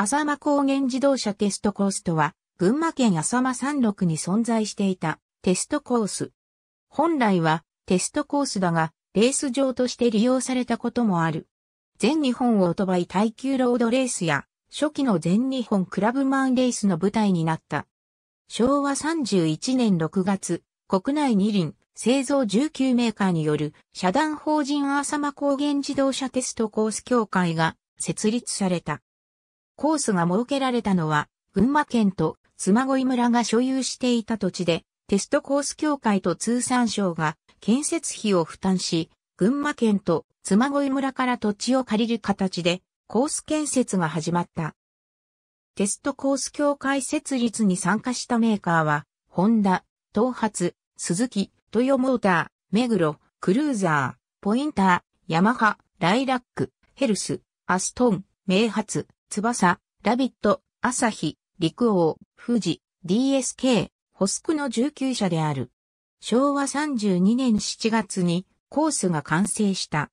浅間高原自動車テストコースとは、群馬県浅間山麓に存在していたテストコース。本来はテストコースだが、レース場として利用されたこともある。全日本オートバイ耐久ロードレースや、初期の全日本クラブマンレースの舞台になった。昭和31年6月、国内2輪、製造19メーカーによる、社団法人浅間高原自動車テストコース協会が設立された。コースが設けられたのは、群馬県と妻恋村が所有していた土地で、テストコース協会と通産省が建設費を負担し、群馬県と妻恋村から土地を借りる形で、コース建設が始まった。テストコース協会設立に参加したメーカーは、ホンダ、東発、鈴木、トヨモーター、メグロ、クルーザー、ポインター、ヤマハ、ライラック、ヘルス、アストン、名発、翼、ラビット、朝日、陸王、富士、DSK、ホスクの19社である。昭和32年7月にコースが完成した。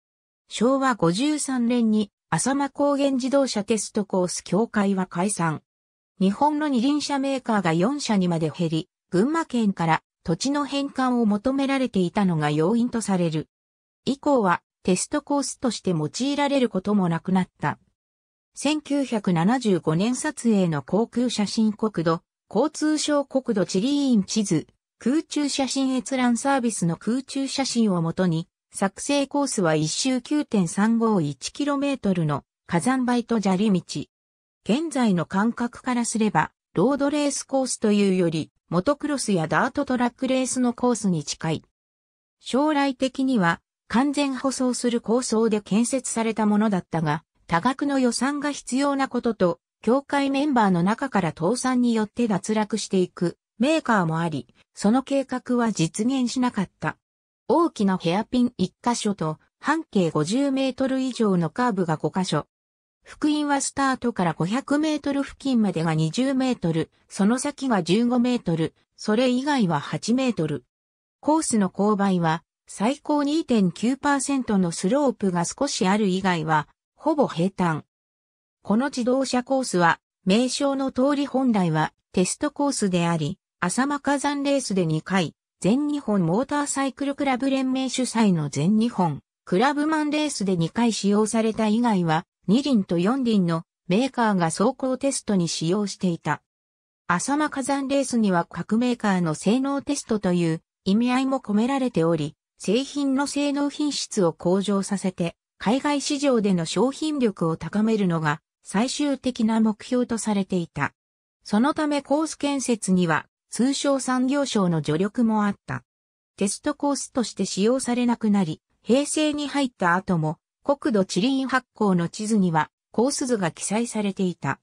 昭和53年に浅間高原自動車テストコース協会は解散。日本の二輪車メーカーが4社にまで減り、群馬県から土地の返還を求められていたのが要因とされる。以降はテストコースとして用いられることもなくなった。1975年撮影の航空写真国土、交通省国土地理院地図、空中写真閲覧サービスの空中写真をもとに、作成コースは1周 9.351km の火山灰と砂利道。現在の感覚からすれば、ロードレースコースというより、モトクロスやダートトラックレースのコースに近い。将来的には、完全舗装する構想で建設されたものだったが、多額の予算が必要なことと、協会メンバーの中から倒産によって脱落していくメーカーもあり、その計画は実現しなかった。大きなヘアピン1箇所と半径50メートル以上のカーブが5箇所。福音はスタートから500メートル付近までが20メートル、その先が15メートル、それ以外は8メートル。コースの勾配は最高2.9%のスロープが少しある以外はほぼ平坦。この自動車コースは、名称の通り本来はテストコースであり、浅間火山レースで2回、全日本モーターサイクルクラブ連盟主催の全日本クラブマンレースで2回使用された以外は、2輪と4輪のメーカーが走行テストに使用していた。浅間火山レースには各メーカーの性能テストという意味合いも込められており、製品の性能品質を向上させて海外市場での商品力を高めるのが最終的な目標とされていた。そのためコース建設には通商産業省の助力もあった。テストコースとして使用されなくなり、平成に入った後も国土地理院発行の地図にはコース図が記載されていた。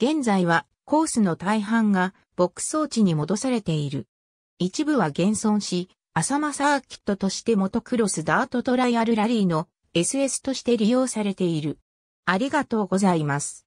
現在はコースの大半が牧草地に戻されている。一部は現存し、浅間サーキットとして元クロスダートトライアルラリーの SS として利用されている。ありがとうございます。